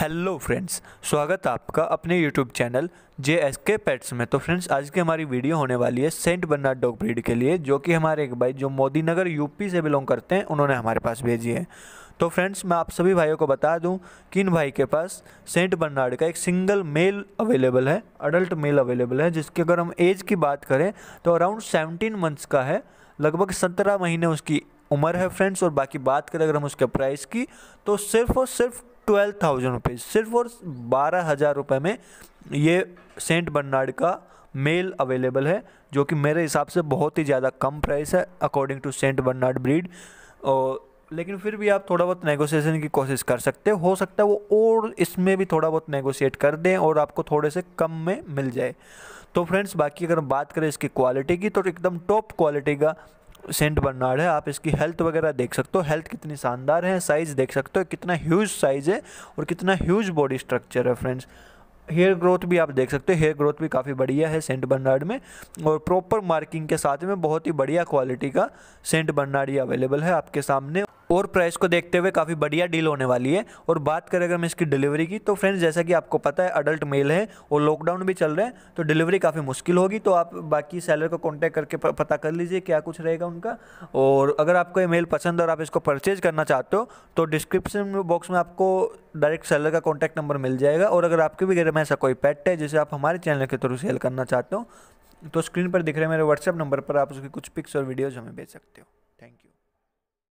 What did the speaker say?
hello friends स्वागत आपका अपने YouTube channel J S K pets में तो फ्रेंड्स आज की हमारी वीडियो होने वाली है सेंट बर्नार्ड डॉग ब्रीड के लिए जो कि हमारे एक भाई जो मोदी नगर यूपी से बिलोंग करते हैं उन्होंने हमारे पास भेजी है तो फ्रेंड्स मैं आप सभी भाइयों को बता दूं कि इन भाई के पास सेंट बर्नार्ड का एक सिंगल मेल अवेलेबल है अडल्ट मेल अवेलेबल है जिसकी अगर हम एज की बात करें तो अराउंड सेवनटीन मंथ्स का है लगभग सत्रह महीने उसकी उम्र है फ्रेंड्स और बाकी बात करें अगर हम उसके प्राइस की तो सिर्फ और सिर्फ ट्वेल्व थाउजेंड रुपीज़ सिर्फ और बारह हज़ार रुपये में ये सेंट बर्नार्ड का मेल अवेलेबल है जो कि मेरे हिसाब से बहुत ही ज़्यादा कम प्राइस है according to Saint Bernard breed और लेकिन फिर भी आप थोड़ा बहुत नेगोशिएशन की कोशिश कर सकते हो सकता है वो और इसमें भी थोड़ा बहुत नेगोशिएट कर दें और आपको थोड़े से कम में मिल जाए तो फ्रेंड्स बाकी अगर हम बात करें इसकी क्वालिटी की तो एकदम टॉप क्वालिटी का सेंट बर्नार्ड है आप इसकी हेल्थ वगैरह देख सकते हो हेल्थ कितनी शानदार है साइज़ देख सकते हो कितना ह्यूज साइज़ है और कितना ह्यूज बॉडी स्ट्रक्चर है फ्रेंड्स हेयर ग्रोथ भी आप देख सकते हो हेयर ग्रोथ भी काफ़ी बढ़िया है सेंट बर्नार्ड में और प्रॉपर मार्किंग के साथ में बहुत ही बढ़िया क्वालिटी का सेंट बर्नार्ड ही अवेलेबल है आपके सामने और प्राइस को देखते हुए काफ़ी बढ़िया डील होने वाली है और बात करें अगर हम इसकी डिलीवरी की तो फ्रेंड्स जैसा कि आपको पता है अडल्ट मेल है और लॉकडाउन भी चल रहा है तो डिलीवरी काफ़ी मुश्किल होगी तो आप बाकी सेलर को कॉन्टैक्ट करके पता कर लीजिए क्या कुछ रहेगा उनका और अगर आपको ये मेल पसंद और आप इसको परचेज करना चाहते हो तो डिस्क्रिप्शन बॉक्स में आपको डायरेक्ट सेलर का कॉन्टैक्ट नंबर मिल जाएगा और अगर आपके भी घर में ऐसा कोई पेट है जिसे आप हमारे चैनल के थ्रू सेल करना चाहते हो तो स्क्रीन पर दिख रहे मेरे व्हाट्सएप नंबर पर आप उसकी कुछ पिक्स और वीडियोज़ हमें भेज सकते हो